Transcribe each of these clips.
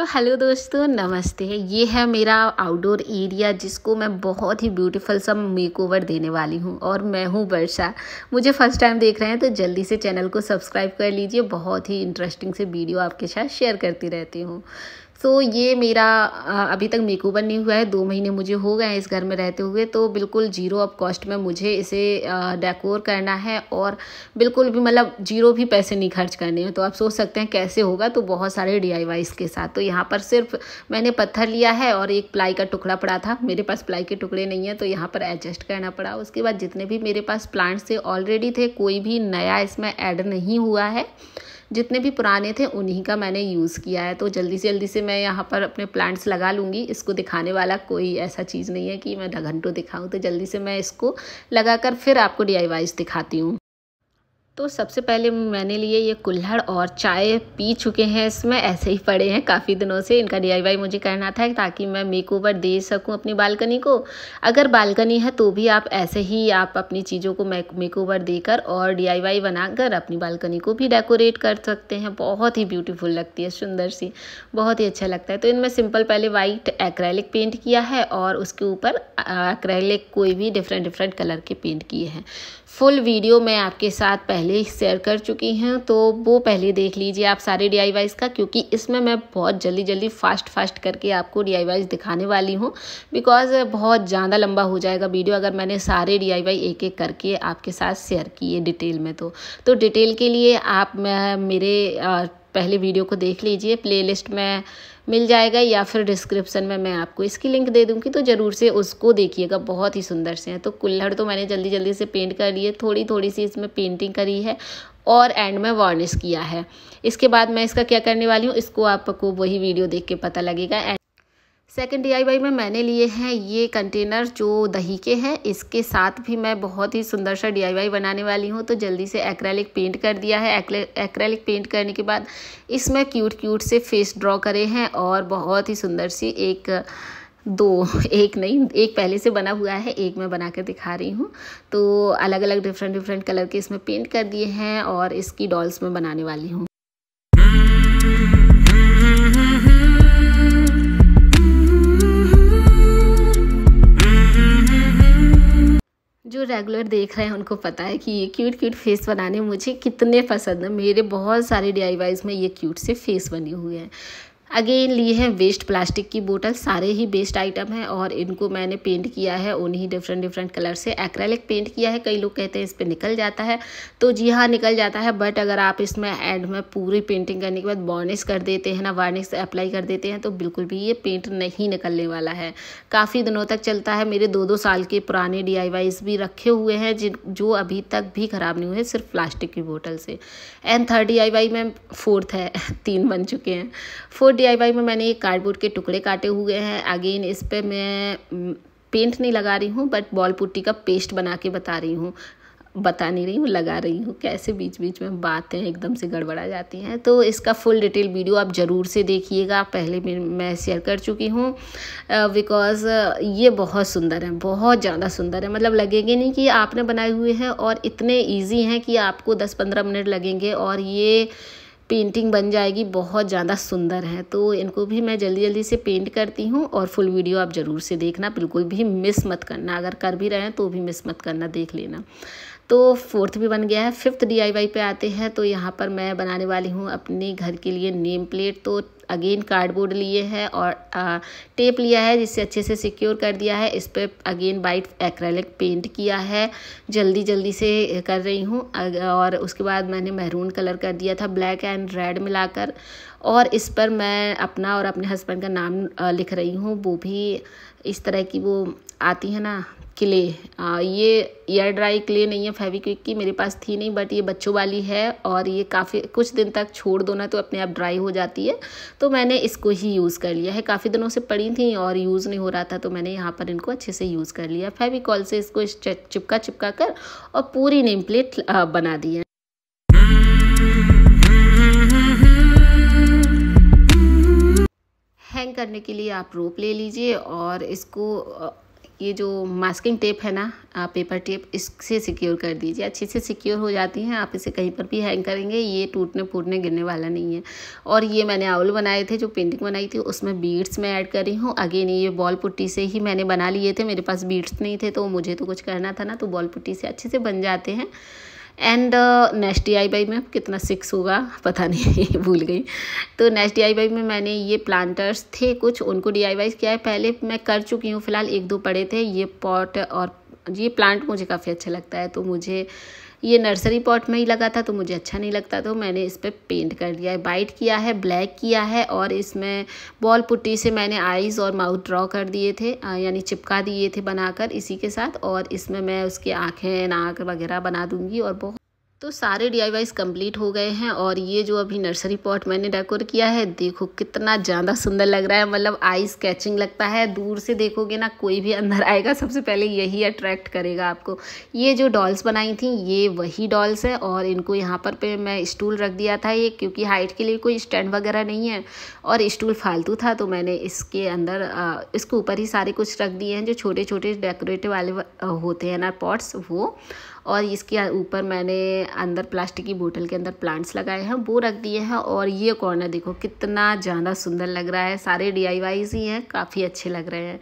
तो हेलो दोस्तों नमस्ते ये है मेरा आउटडोर एरिया जिसको मैं बहुत ही ब्यूटीफुल सा मेकओवर देने वाली हूँ और मैं हूँ वर्षा मुझे फर्स्ट टाइम देख रहे हैं तो जल्दी से चैनल को सब्सक्राइब कर लीजिए बहुत ही इंटरेस्टिंग से वीडियो आपके साथ शेयर करती रहती हूँ सो तो so, ये मेरा अभी तक मेकओवर नहीं हुआ है दो महीने मुझे हो गए हैं इस घर में रहते हुए तो बिल्कुल जीरो अप कॉस्ट में मुझे इसे डेकोर करना है और बिल्कुल भी मतलब जीरो भी पैसे नहीं खर्च करने हैं तो आप सोच सकते हैं कैसे होगा तो बहुत सारे डी के साथ तो यहाँ पर सिर्फ मैंने पत्थर लिया है और एक प्लाई का टुकड़ा पड़ा था मेरे पास प्लाई के टुकड़े नहीं है तो यहाँ पर एडजस्ट करना पड़ा उसके बाद जितने भी मेरे पास प्लांट्स थे ऑलरेडी थे कोई भी नया इसमें ऐड नहीं हुआ है जितने भी पुराने थे उन्हीं का मैंने यूज़ किया है तो जल्दी से जल्दी से मैं यहाँ पर अपने प्लांट्स लगा लूँगी इसको दिखाने वाला कोई ऐसा चीज़ नहीं है कि मैं घंटों दिखाऊँ तो जल्दी से मैं इसको लगा कर फिर आपको डी दिखाती हूँ तो सबसे पहले मैंने लिए ये कुल्हड़ और चाय पी चुके हैं इसमें ऐसे ही पड़े हैं काफ़ी दिनों से इनका डी मुझे करना था ताकि मैं मेकओवर दे सकूं अपनी बालकनी को अगर बालकनी है तो भी आप ऐसे ही आप अपनी चीज़ों को मेकओवर देकर और डी बनाकर अपनी बालकनी को भी डेकोरेट कर सकते हैं बहुत ही ब्यूटीफुल लगती है सुंदर सी बहुत ही अच्छा लगता है तो इनमें सिंपल पहले वाइट एक्रैलिक पेंट किया है और उसके ऊपर एक्रैलिक कोई भी डिफरेंट डिफरेंट कलर के पेंट किए हैं फुल वीडियो मैं आपके साथ पहले शेयर कर चुकी हूँ तो वो पहले देख लीजिए आप सारे डी का क्योंकि इसमें मैं बहुत जल्दी जल्दी फास्ट फास्ट करके आपको डी दिखाने वाली हूँ बिकॉज बहुत ज़्यादा लंबा हो जाएगा वीडियो अगर मैंने सारे डी एक एक करके आपके साथ शेयर किए डिटेल में तो, तो डिटेल के लिए आप मेरे पहले वीडियो को देख लीजिए प्लेलिस्ट में मिल जाएगा या फिर डिस्क्रिप्सन में मैं आपको इसकी लिंक दे दूँगी तो ज़रूर से उसको देखिएगा बहुत ही सुंदर से हैं तो कुल्हड़ तो मैंने जल्दी जल्दी से पेंट कर लिए थोड़ी थोड़ी सी इसमें पेंटिंग करी है और एंड में वार्निश किया है इसके बाद मैं इसका क्या करने वाली हूँ इसको आपको वही वीडियो देख के पता लगेगा सेकेंड डी में मैंने लिए हैं ये कंटेनर जो दही के हैं इसके साथ भी मैं बहुत ही सुंदर सा डी बनाने वाली हूँ तो जल्दी से एक्रेलिक पेंट कर दिया है एक्रेलिक पेंट करने के बाद इसमें क्यूट क्यूट से फेस ड्रॉ करे हैं और बहुत ही सुंदर सी एक दो एक नहीं एक पहले से बना हुआ है एक मैं बना कर दिखा रही हूँ तो अलग अलग डिफरेंट डिफरेंट कलर के इसमें पेंट कर दिए हैं और इसकी डॉल्स में बनाने वाली हूँ जो रेगुलर देख रहे हैं उनको पता है कि ये क्यूट क्यूट फेस बनाने मुझे कितने पसंद है मेरे बहुत सारे डी में ये क्यूट से फेस बने हुए हैं अगेन लिए हैं वेस्ट प्लास्टिक की बोतल सारे ही वेस्ट आइटम हैं और इनको मैंने पेंट किया है उन्हीं डिफरेंट डिफरेंट कलर से एक्रेलिक पेंट किया है कई लोग कहते हैं इस पर निकल जाता है तो जी हाँ निकल जाता है बट अगर आप इसमें एंड में पूरी पेंटिंग करने के बाद वार्निश कर देते हैं ना वार्निश अप्लाई कर देते हैं तो बिल्कुल भी ये पेंट नहीं निकलने वाला है काफ़ी दिनों तक चलता है मेरे दो दो साल के पुराने डी भी रखे हुए हैं जिन जो अभी तक भी ख़राब नहीं हुए सिर्फ प्लास्टिक की बोतल से एंड थर्ड डी में फोर्थ है तीन बन चुके हैं फोर्थ डीआईवाई में मैंने ये कार्डबोर्ड के टुकड़े काटे हुए हैं अगेन इस पर मैं पेंट नहीं लगा रही हूँ बट बॉल पुट्टी का पेस्ट बना के बता रही हूँ बता नहीं रही हूँ लगा रही हूँ कैसे बीच बीच में बातें एकदम से गड़बड़ा जाती हैं तो इसका फुल डिटेल वीडियो आप ज़रूर से देखिएगा पहले भी मैं शेयर कर चुकी हूँ बिकॉज़ ये बहुत सुंदर है बहुत ज़्यादा सुंदर है मतलब लगेंगे नहीं कि आपने बनाए हुए हैं और इतने ईजी हैं कि आपको दस पंद्रह मिनट लगेंगे और ये पेंटिंग बन जाएगी बहुत ज़्यादा सुंदर है तो इनको भी मैं जल्दी जल्दी से पेंट करती हूँ और फुल वीडियो आप ज़रूर से देखना बिल्कुल भी मिस मत करना अगर कर भी रहे हैं तो भी मिस मत करना देख लेना तो फोर्थ भी बन गया है फिफ्थ डीआईवाई पे आते हैं तो यहाँ पर मैं बनाने वाली हूँ अपने घर के लिए नेम प्लेट तो अगेन कार्डबोर्ड लिए है और आ, टेप लिया है जिससे अच्छे से सिक्योर कर दिया है इस पर अगेन वाइट एक्रेलिक पेंट किया है जल्दी जल्दी से कर रही हूँ और उसके बाद मैंने महरून कलर कर दिया था ब्लैक एंड रेड मिलाकर और इस पर मैं अपना और अपने हस्बैंड का नाम लिख रही हूँ वो भी इस तरह की वो आती है ना क्ले ये एयर ड्राई क्ले नहीं है फेविक्विक की मेरे पास थी नहीं बट ये बच्चों वाली है और ये काफ़ी कुछ दिन तक छोड़ दो ना तो अपने आप ड्राई हो जाती है तो मैंने इसको ही यूज़ कर लिया है काफ़ी दिनों से पड़ी थी और यूज़ नहीं हो रहा था तो मैंने यहाँ पर इनको अच्छे से यूज़ कर लिया फेविकॉल से इसको इस चिपका चिपका कर और पूरी नेम प्लेट बना दी है हैंग करने के लिए आप रोप ले लीजिए और इसको ये जो मास्किंग टेप है ना पेपर टेप इससे सिक्योर कर दीजिए अच्छे से सिक्योर हो जाती हैं आप इसे कहीं पर भी हैंग करेंगे ये टूटने फूटने गिरने वाला नहीं है और ये मैंने आउल बनाए थे जो पेंटिंग बनाई थी उसमें बीड्स मैं ऐड कर रही हूँ अगेन ये बॉल पुट्टी से ही मैंने बना लिए थे मेरे पास बीड्स नहीं थे तो मुझे तो कुछ करना था ना तो बॉल पुट्टी से अच्छे से बन जाते हैं and next D I Y में कितना सिक्स होगा पता नहीं भूल गई तो नेक्स्ट डी आई बाई में मैंने ये प्लांटर्स थे कुछ उनको डी आई वाई किया है पहले मैं कर चुकी हूँ फ़िलहाल एक दो पड़े थे ये पॉट और ये प्लांट मुझे काफ़ी अच्छा लगता है तो मुझे ये नर्सरी पॉट में ही लगा था तो मुझे अच्छा नहीं लगता तो मैंने इस पर पेंट कर दिया है वाइट किया है ब्लैक किया है और इसमें बॉल पुट्टी से मैंने आइज़ और माउथ ड्रॉ कर दिए थे यानी चिपका दिए थे बनाकर इसी के साथ और इसमें मैं उसकी आँखें नाक वगैरह बना दूँगी और बहुत तो सारे डी कंप्लीट हो गए हैं और ये जो अभी नर्सरी पॉट मैंने डेकोर किया है देखो कितना ज़्यादा सुंदर लग रहा है मतलब आई स्केचिंग लगता है दूर से देखोगे ना कोई भी अंदर आएगा सबसे पहले यही अट्रैक्ट करेगा आपको ये जो डॉल्स बनाई थी ये वही डॉल्स है और इनको यहाँ पर पे मैं स्टूल रख दिया था ये क्योंकि हाइट के लिए कोई स्टैंड वगैरह नहीं है और स्टूल फालतू था तो मैंने इसके अंदर इसके ऊपर ही सारे कुछ रख दिए हैं जो छोटे छोटे डेकोरेटिव वाले होते हैं ना पॉट्स वो और इसके ऊपर मैंने अंदर प्लास्टिक की बोतल के अंदर प्लांट्स लगाए हैं वो रख दिए हैं और ये कॉर्नर देखो कितना ज़्यादा सुंदर लग रहा है सारे डी आई ही हैं काफ़ी अच्छे लग रहे हैं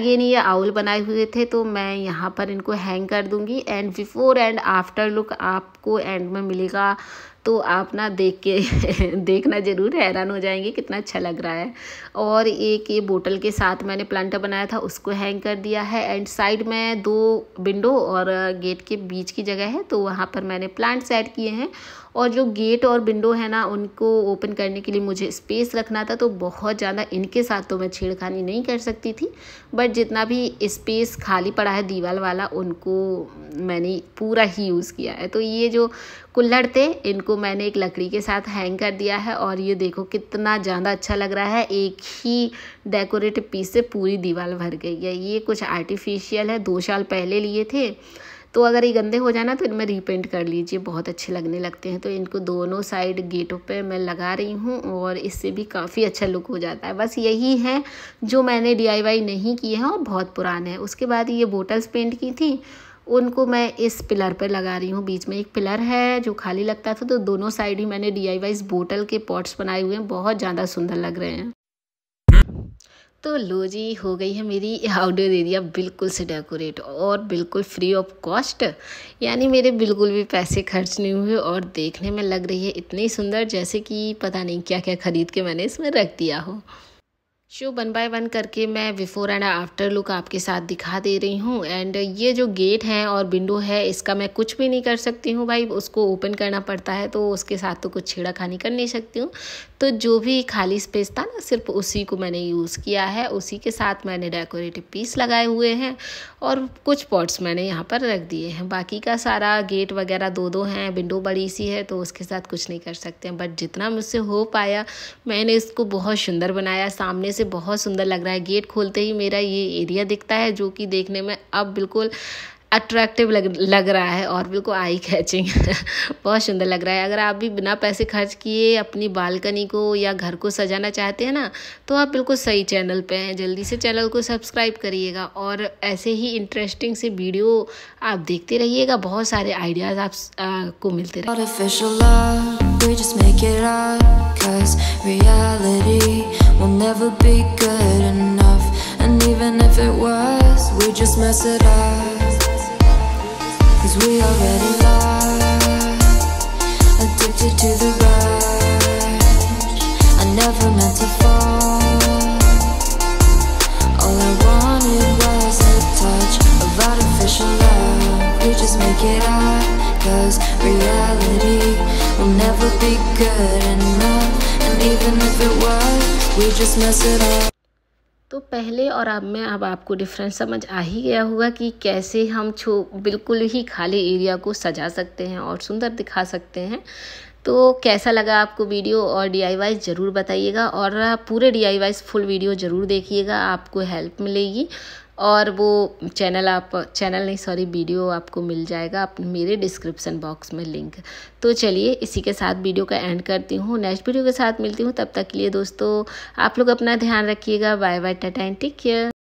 अगेन ये आउल बनाए हुए थे तो मैं यहाँ पर इनको हैंग कर दूँगी and before and after look आपको एंड में मिलेगा तो आप ना देख के देखना ज़रूर हैरान हो जाएंगे कितना अच्छा लग रहा है और एक ये बोतल के साथ मैंने प्लांटर बनाया था उसको हैंग कर दिया है एंड साइड में दो विंडो और गेट के बीच की जगह है तो वहाँ पर मैंने प्लांट सेट किए हैं और जो गेट और विंडो है ना उनको ओपन करने के लिए मुझे स्पेस रखना था तो बहुत ज़्यादा इनके साथ तो मैं छेड़खानी नहीं कर सकती थी बट जितना भी स्पेस खाली पड़ा है दीवार वाला उनको मैंने पूरा ही यूज़ किया है तो ये जो कुल्लड़ थे इनको मैंने एक लकड़ी के साथ हैंग कर दिया है और ये देखो कितना ज़्यादा अच्छा लग रहा है एक ही डेकोरेटिव पीस से पूरी दीवार भर गई है ये कुछ आर्टिफिशियल है दो साल पहले लिए थे तो अगर ये गंदे हो जाना तो इनमें रीपेंट कर लीजिए बहुत अच्छे लगने लगते हैं तो इनको दोनों साइड गेटों पे मैं लगा रही हूँ और इससे भी काफ़ी अच्छा लुक हो जाता है बस यही है जो मैंने डीआईवाई नहीं किए हैं और बहुत पुराना है उसके बाद ये बोटल्स पेंट की थी उनको मैं इस पिलर पर लगा रही हूँ बीच में एक पिलर है जो खाली लगता था तो दोनों साइड ही मैंने डी आई वाइज बोटल के पॉट्स बनाए हुए हैं बहुत ज़्यादा सुंदर लग रहे हैं तो लो जी हो गई है मेरी आउटडोर एरिया बिल्कुल से डेकोरेट और बिल्कुल फ्री ऑफ कॉस्ट यानी मेरे बिल्कुल भी पैसे खर्च नहीं हुए और देखने में लग रही है इतनी सुंदर जैसे कि पता नहीं क्या क्या ख़रीद के मैंने इसमें रख दिया हो शो वन बाय वन करके मैं बिफ़ोर एंड आफ्टर लुक आपके साथ दिखा दे रही हूँ एंड ये जो गेट है और विंडो है इसका मैं कुछ भी नहीं कर सकती हूँ भाई उसको ओपन करना पड़ता है तो उसके साथ तो कुछ छेड़ा खानी कर नहीं सकती हूँ तो जो भी खाली स्पेस था ना सिर्फ उसी को मैंने यूज़ किया है उसी के साथ मैंने डेकोरेटिव पीस लगाए हुए हैं और कुछ पॉट्स मैंने यहाँ पर रख दिए हैं बाकी का सारा गेट वगैरह दो दो हैं विंडो बड़ी सी है तो उसके साथ कुछ नहीं कर सकते हैं बट जितना मुझसे हो पाया मैंने इसको बहुत सुंदर बनाया सामने से बहुत सुंदर लग रहा है गेट खोलते ही मेरा ये एरिया दिखता है जो कि देखने में अब बिल्कुल अट्रैक्टिव लग लग रहा है और बिल्कुल आई कैचिंग बहुत सुंदर लग रहा है अगर आप भी बिना पैसे खर्च किए अपनी बालकनी को या घर को सजाना चाहते हैं ना तो आप बिल्कुल सही चैनल पे हैं जल्दी से चैनल को सब्सक्राइब करिएगा और ऐसे ही इंटरेस्टिंग से वीडियो आप देखते रहिएगा बहुत सारे आइडियाज़ आप आ, को मिलते रहे we just make it up Cause reality will never be good enough And even if it was, we just mess it up Cause we already lost Addicted to the rush I never meant to fall All I wanted was a touch of artificial love We just make it up Cause reality would be good enough and even if it was we just mess it up तो पहले और अब में अब आपको difference समझ आ ही गया होगा कि कैसे हम छो बिल्कुल ही खाली एरिया को सजा सकते हैं और सुंदर दिखा सकते हैं तो कैसा लगा आपको वीडियो और डी आई ज़रूर बताइएगा और पूरे डी आई फुल वीडियो ज़रूर देखिएगा आपको हेल्प मिलेगी और वो चैनल आप चैनल नहीं सॉरी वीडियो आपको मिल जाएगा आप मेरे डिस्क्रिप्सन बॉक्स में लिंक तो चलिए इसी के साथ वीडियो का एंड करती हूँ नेक्स्ट वीडियो के साथ मिलती हूँ तब तक के लिए दोस्तों आप लोग अपना ध्यान रखिएगा bye bye tata and take care